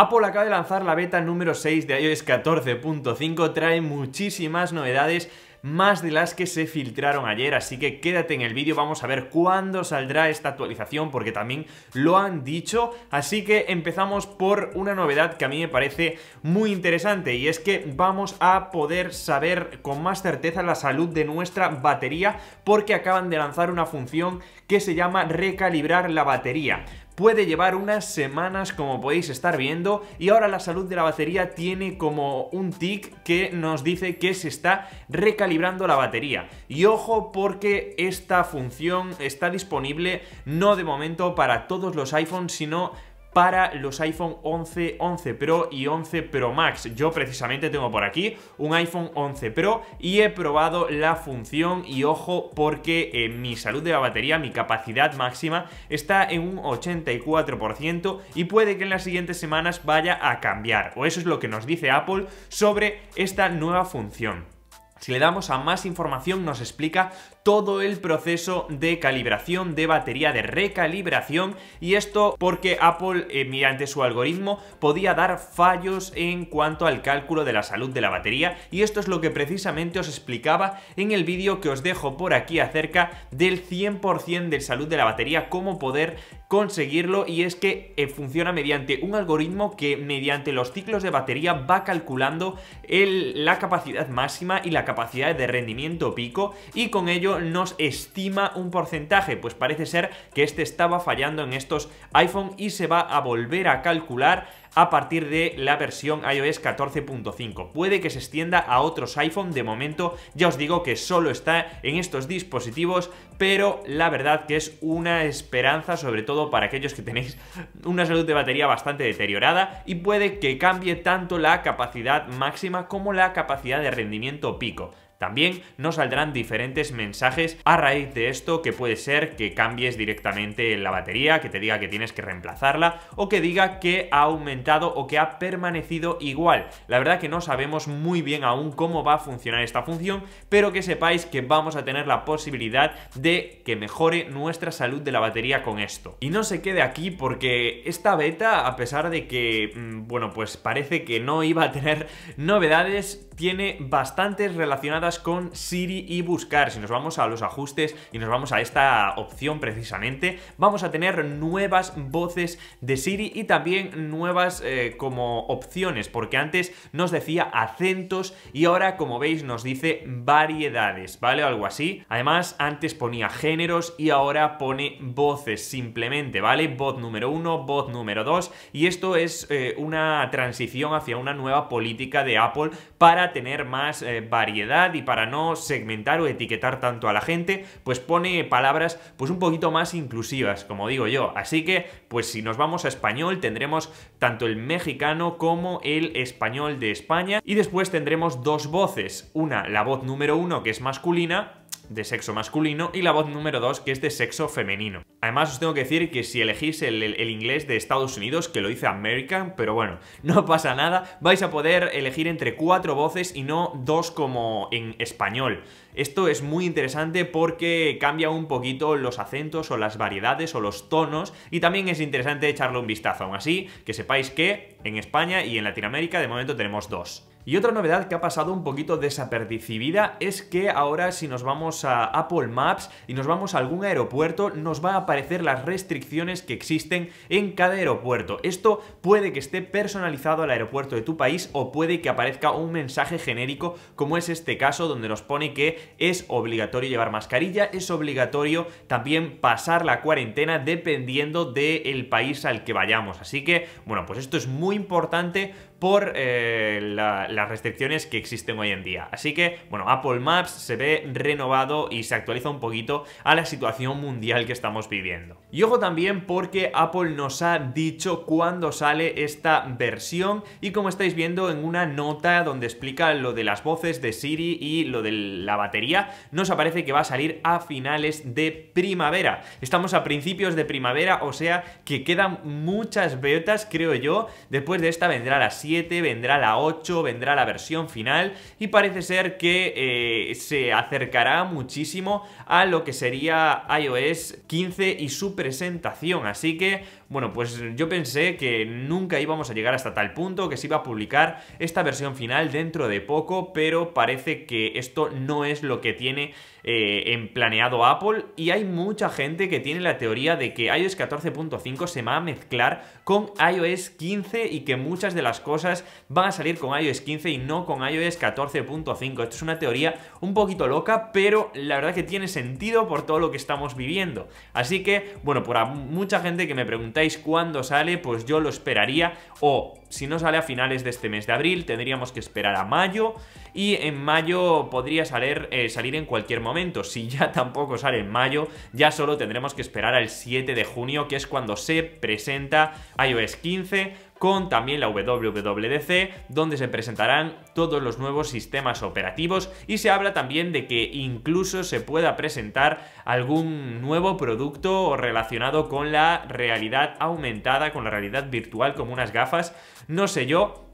Apple acaba de lanzar la beta número 6 de iOS 14.5, trae muchísimas novedades más de las que se filtraron ayer, así que quédate en el vídeo, vamos a ver cuándo saldrá esta actualización, porque también lo han dicho, así que empezamos por una novedad que a mí me parece muy interesante, y es que vamos a poder saber con más certeza la salud de nuestra batería, porque acaban de lanzar una función que se llama recalibrar la batería puede llevar unas semanas como podéis estar viendo y ahora la salud de la batería tiene como un tic que nos dice que se está recalibrando la batería. Y ojo porque esta función está disponible no de momento para todos los iPhones sino para los iPhone 11, 11 Pro y 11 Pro Max. Yo precisamente tengo por aquí un iPhone 11 Pro y he probado la función y ojo porque eh, mi salud de la batería, mi capacidad máxima está en un 84% y puede que en las siguientes semanas vaya a cambiar. O eso es lo que nos dice Apple sobre esta nueva función. Si le damos a más información nos explica todo el proceso de calibración de batería, de recalibración y esto porque Apple eh, mediante su algoritmo podía dar fallos en cuanto al cálculo de la salud de la batería y esto es lo que precisamente os explicaba en el vídeo que os dejo por aquí acerca del 100% de salud de la batería, cómo poder conseguirlo y es que eh, funciona mediante un algoritmo que mediante los ciclos de batería va calculando la capacidad máxima y la capacidad de rendimiento pico y con ello nos estima un porcentaje, pues parece ser que este estaba fallando en estos iPhone y se va a volver a calcular a partir de la versión iOS 14.5. Puede que se extienda a otros iPhone, de momento ya os digo que solo está en estos dispositivos, pero la verdad que es una esperanza, sobre todo para aquellos que tenéis una salud de batería bastante deteriorada y puede que cambie tanto la capacidad máxima como la capacidad de rendimiento pico. También nos saldrán diferentes mensajes a raíz de esto que puede ser que cambies directamente la batería, que te diga que tienes que reemplazarla o que diga que ha o que ha permanecido igual. La verdad que no sabemos muy bien aún cómo va a funcionar esta función, pero que sepáis que vamos a tener la posibilidad de que mejore nuestra salud de la batería con esto. Y no se quede aquí porque esta beta, a pesar de que, mm, bueno, pues parece que no iba a tener novedades, tiene bastantes relacionadas con Siri y buscar. Si nos vamos a los ajustes y nos vamos a esta opción precisamente, vamos a tener nuevas voces de Siri y también nuevas eh, como opciones, porque antes nos decía acentos y ahora, como veis, nos dice variedades, ¿vale? O algo así. Además, antes ponía géneros y ahora pone voces simplemente, ¿vale? Voz número uno, voz número dos. Y esto es eh, una transición hacia una nueva política de Apple para tener más eh, variedad y para no segmentar o etiquetar tanto a la gente, pues pone palabras pues un poquito más inclusivas, como digo yo. Así que pues si nos vamos a español tendremos tanto el mexicano como el español de España y después tendremos dos voces, una la voz número uno que es masculina de sexo masculino y la voz número 2 que es de sexo femenino. Además os tengo que decir que si elegís el, inglés de Estados Unidos, que lo dice American, pero bueno, no pasa nada, vais a poder elegir entre cuatro voces y no dos como en español. Esto es muy interesante porque cambia un poquito los acentos o las variedades o los tonos y también es interesante echarle un vistazo. Aún así, que sepáis que en España y en Latinoamérica de momento tenemos dos. Y otra novedad que ha pasado un poquito desapercibida es que ahora si nos vamos a Apple Maps y nos vamos a algún aeropuerto, nos va a aparecer las restricciones que existen en cada aeropuerto. Esto puede que esté personalizado al aeropuerto de tu país o puede que aparezca un mensaje genérico como es este caso donde nos pone que es obligatorio llevar mascarilla, es obligatorio también pasar la cuarentena dependiendo del país al que vayamos. Así que, bueno, pues esto es muy importante por eh, las restricciones que existen hoy en día. Así que, bueno, Apple Maps se ve renovado y se actualiza un poquito a la situación mundial que estamos viviendo. Y ojo también porque Apple nos ha dicho cuándo sale esta versión y como estáis viendo en una nota donde explica lo de las voces de Siri y lo de la batería, nos aparece que va a salir a finales de primavera. Estamos a principios de primavera, o sea que quedan muchas betas, creo yo. Después de esta vendrá la vendrá la 8, vendrá la versión final y parece ser que eh, se acercará muchísimo a lo que sería iOS 15 y su presentación. Así que bueno, pues yo pensé que nunca íbamos a llegar hasta tal punto, que se iba a publicar esta versión final dentro de poco, pero parece que esto no es lo que tiene eh, en planeado Apple y hay mucha gente que tiene la teoría de que iOS 14.5 se va a mezclar con iOS 15 y que muchas de las cosas van a salir con iOS 15 y no con iOS 14.5. Esto es una teoría un poquito loca, pero la verdad que tiene sentido por todo lo que estamos viviendo. Así que, bueno, por mucha gente que me pregunta cuándo sale, pues yo lo esperaría o si no sale a finales de este mes de abril, tendríamos que esperar a mayo y en mayo podría salir, eh, salir en cualquier momento. Si ya tampoco sale en mayo, ya solo tendremos que esperar al 7 de junio, que es cuando se presenta iOS 15 con también la WWDC, donde se presentarán todos los nuevos sistemas operativos y se habla también de que incluso se pueda presentar algún nuevo producto relacionado con la realidad aumentada, con la realidad virtual, como unas gafas, no sé yo,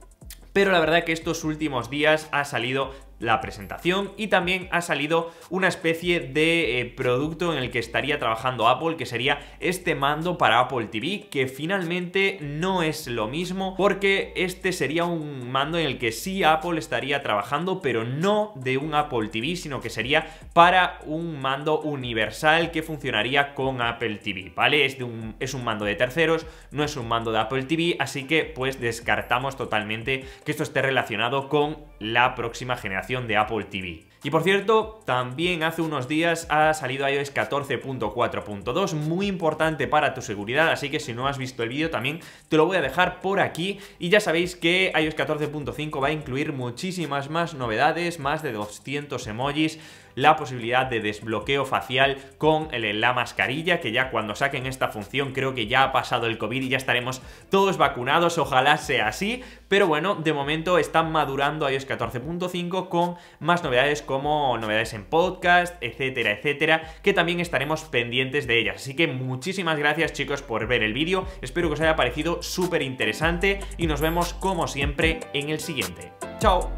pero la verdad que estos últimos días ha salido la presentación y también ha salido una especie de eh, producto en el que estaría trabajando Apple, que sería este mando para Apple TV, que finalmente no es lo mismo porque este sería un mando en el que sí Apple estaría trabajando, pero no de un Apple TV, sino que sería para un mando universal que funcionaría con Apple TV, ¿vale? Es, un, es un mando de terceros, no es un mando de Apple TV, así que pues descartamos totalmente que esto esté relacionado con la próxima generación de Apple TV. Y por cierto, también hace unos días ha salido iOS 14.4.2, muy importante para tu seguridad, así que si no has visto el vídeo también te lo voy a dejar por aquí. Y ya sabéis que iOS 14.5 va a incluir muchísimas más novedades, más de 200 emojis, la posibilidad de desbloqueo facial con la mascarilla, que ya cuando saquen esta función creo que ya ha pasado el COVID y ya estaremos todos vacunados, ojalá sea así, pero bueno, de momento están madurando iOS 14.5 con más novedades como novedades en podcast, etcétera, etcétera, que también estaremos pendientes de ellas. Así que muchísimas gracias chicos por ver el vídeo, espero que os haya parecido súper interesante y nos vemos como siempre en el siguiente. ¡Chao!